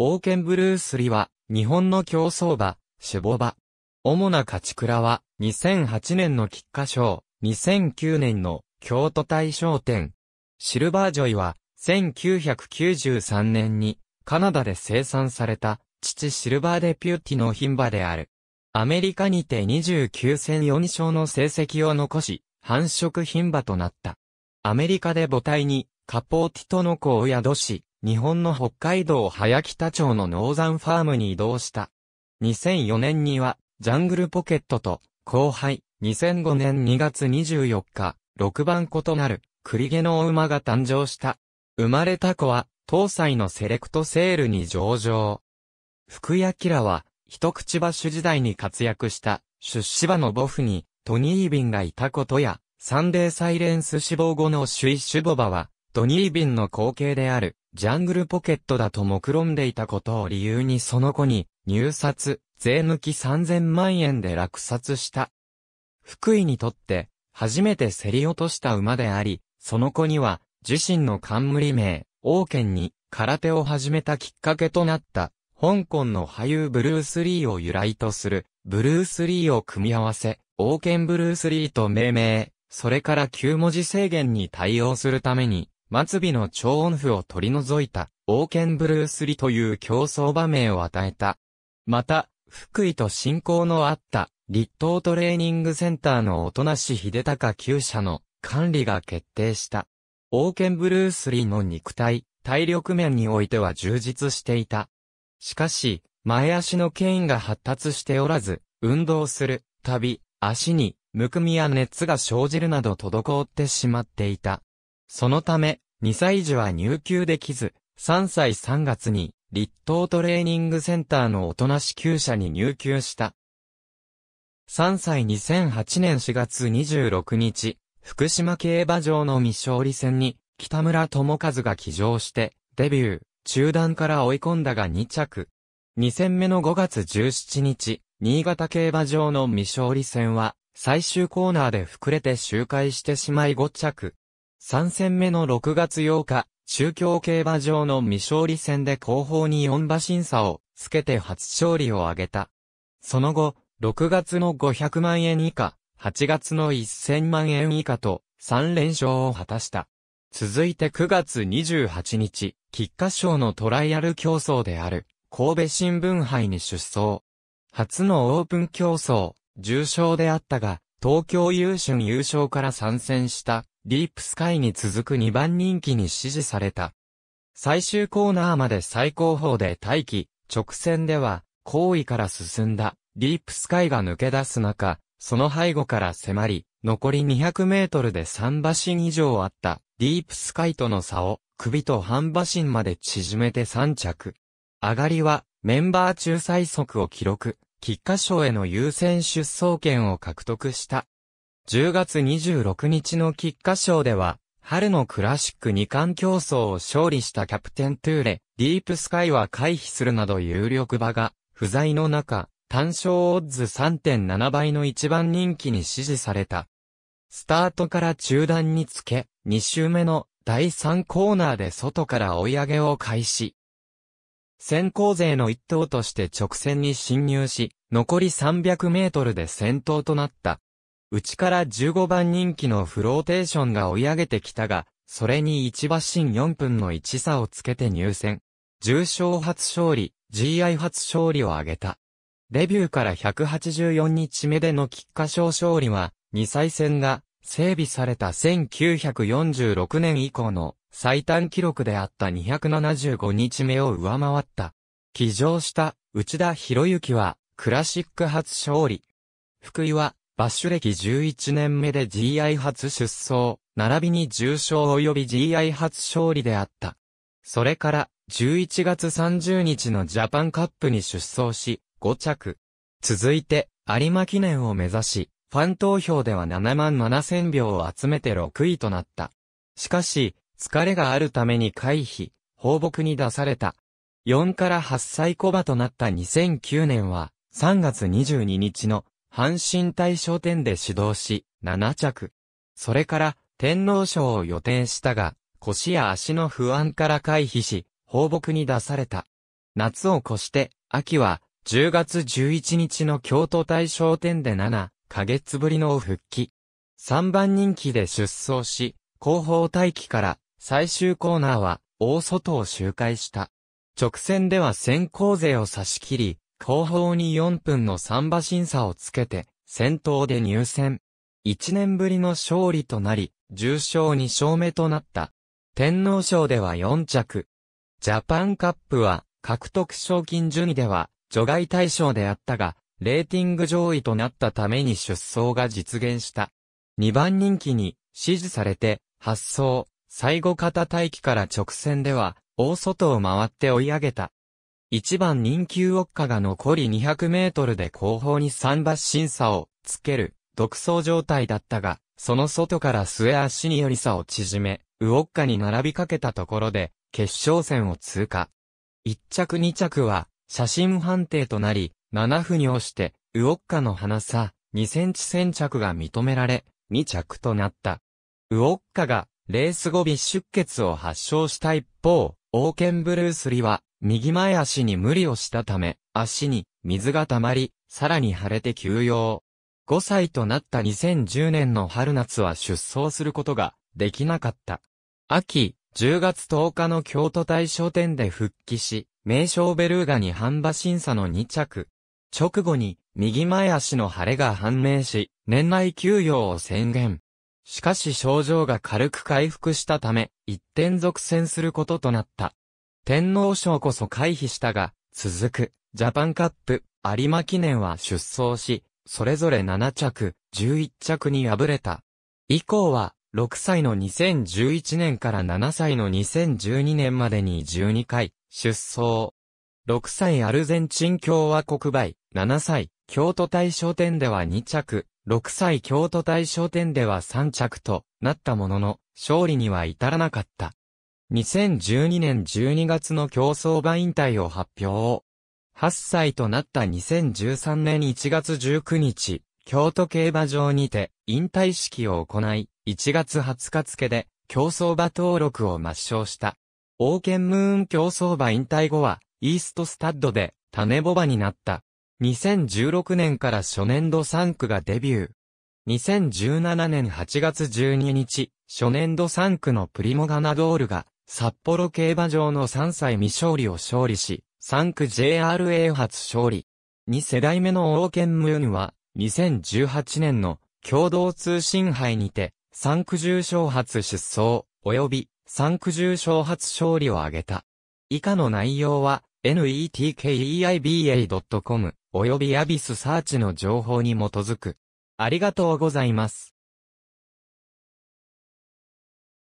王権ブルースリは、日本の競争馬、守母馬。主な勝ち倉は、2008年の菊花賞、2009年の京都大賞典。シルバージョイは、1993年に、カナダで生産された、父シルバーデピューティの牝馬である。アメリカにて29戦4勝の成績を残し、繁殖牝馬となった。アメリカで母体に、カポーティトの子を宿し、日本の北海道早北町のノーザンファームに移動した。2004年には、ジャングルポケットと、後輩、2005年2月24日、6番子となる、栗毛の馬が誕生した。生まれた子は、東西のセレクトセールに上場。福キラは、一口馬主時代に活躍した、出資馬の母フに、トニー・イビンがいたことや、サンデーサイレンス死亡後の首位ュボバは、ドニー・ビンの後継である、ジャングルポケットだと目論んでいたことを理由にその子に、入札、税抜き3000万円で落札した。福井にとって、初めて競り落とした馬であり、その子には、自身の冠名、王権に、空手を始めたきっかけとなった、香港の俳優ブルース・リーを由来とする、ブルース・リーを組み合わせ、王権ブルース・リーと命名、それから9文字制限に対応するために、末尾の超音符を取り除いた、王権ブルースリという競争場名を与えた。また、福井と親交のあった、立東トレーニングセンターの音し秀隆厩舎の管理が決定した。王権ブルースリーの肉体、体力面においては充実していた。しかし、前足の腱が発達しておらず、運動する、たび、足に、むくみや熱が生じるなど滞ってしまっていた。そのため、2歳児は入級できず、3歳3月に、立東トレーニングセンターの大人支給者に入級した。3歳2008年4月26日、福島競馬場の未勝利戦に、北村智和が騎乗して、デビュー、中断から追い込んだが2着。2戦目の5月17日、新潟競馬場の未勝利戦は、最終コーナーで膨れて周回してしまい5着。3戦目の6月8日、宗教競馬場の未勝利戦で後方に4馬審査をつけて初勝利を挙げた。その後、6月の500万円以下、8月の1000万円以下と3連勝を果たした。続いて9月28日、菊花賞のトライアル競争である神戸新聞杯に出走。初のオープン競争、重賞であったが、東京優春優勝から参戦したディープスカイに続く2番人気に支持された。最終コーナーまで最高峰で待機、直線では、後位から進んだ、ディープスカイが抜け出す中、その背後から迫り、残り200メートルで3馬身以上あった、ディープスカイとの差を、首と半馬身まで縮めて3着。上がりは、メンバー中最速を記録、菊花賞への優先出走権を獲得した。10月26日の菊花賞では、春のクラシック2冠競争を勝利したキャプテントゥーレ、ディープスカイは回避するなど有力馬が、不在の中、単勝オッズ3.7倍の一番人気に支持された。スタートから中断につけ、2周目の第3コーナーで外から追い上げを開始。先行勢の一頭として直線に侵入し、残り300メートルで先頭となった。内から15番人気のフローテーションが追い上げてきたが、それに一馬身4分の1差をつけて入選。重賞初勝利、GI 初勝利を挙げた。デビューから184日目での菊花賞勝利は、2歳戦が整備された1946年以降の最短記録であった275日目を上回った。騎乗した内田博之はクラシック初勝利。福井はバッシュ歴11年目で GI 初出走、並びに重賞及び GI 初勝利であった。それから、11月30日のジャパンカップに出走し、5着。続いて、有馬記念を目指し、ファン投票では7万7千票を集めて6位となった。しかし、疲れがあるために回避、放牧に出された。4から8歳小馬となった2009年は、3月22日の阪神大賞典で指導し、7着。それから、天皇賞を予定したが、腰や足の不安から回避し、放牧に出された。夏を越して、秋は、10月11日の京都大賞典で7、ヶ月ぶりの復帰。3番人気で出走し、後方待機から最終コーナーは大外を周回した。直線では先行勢を差し切り、後方に4分の3馬審査をつけて、先頭で入選。1年ぶりの勝利となり、重賞2勝目となった。天皇賞では4着。ジャパンカップは、獲得賞金順位では、除外対象であったが、レーティング上位となったために出走が実現した。2番人気に、支持されて、発走、最後方待機から直線では、大外を回って追い上げた。1番人気ウォッカが残り200メートルで後方に3馬審査をつける独走状態だったが、その外から末足により差を縮め、ウォッカに並びかけたところで決勝戦を通過。1着2着は写真判定となり、7分に押して、ウォッカの花差2センチ先着が認められ、2着となった。ウォッカがレース後微出血を発症した一方、オーケンブルースリは右前足に無理をしたため、足に水が溜まり、さらに腫れて休養。5歳となった2010年の春夏は出走することができなかった。秋、10月10日の京都大賞店で復帰し、名称ベルーガに半馬審査の2着。直後に、右前足の腫れが判明し、年内休養を宣言。しかし症状が軽く回復したため、一点続戦することとなった。天皇賞こそ回避したが、続く、ジャパンカップ、有馬記念は出走し、それぞれ7着、11着に敗れた。以降は、6歳の2011年から7歳の2012年までに12回、出走。6歳アルゼンチン共和国杯、7歳、京都大賞典では2着、6歳京都大賞典では3着となったものの、勝利には至らなかった。2012年12月の競争馬引退を発表。8歳となった2013年1月19日、京都競馬場にて引退式を行い、1月20日付で競争馬登録を抹消した。王ンムーン競争馬引退後は、イーストスタッドで種ボバになった。2016年から初年度3区がデビュー。2017年8月12日、初年度3区のプリモガナドールが札幌競馬場の3歳未勝利を勝利し、3区 JRA 初勝利。2世代目の王権ムーンは、2018年の共同通信杯にて、3区重賞初出走、及び3区重賞初勝利を挙げた。以下の内容は、netkeiba.com、及びアビスサーチの情報に基づく。ありがとうございます。